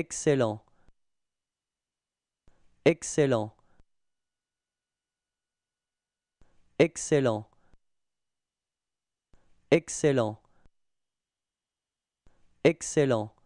Excellent. Excellent. Excellent. Excellent. Excellent.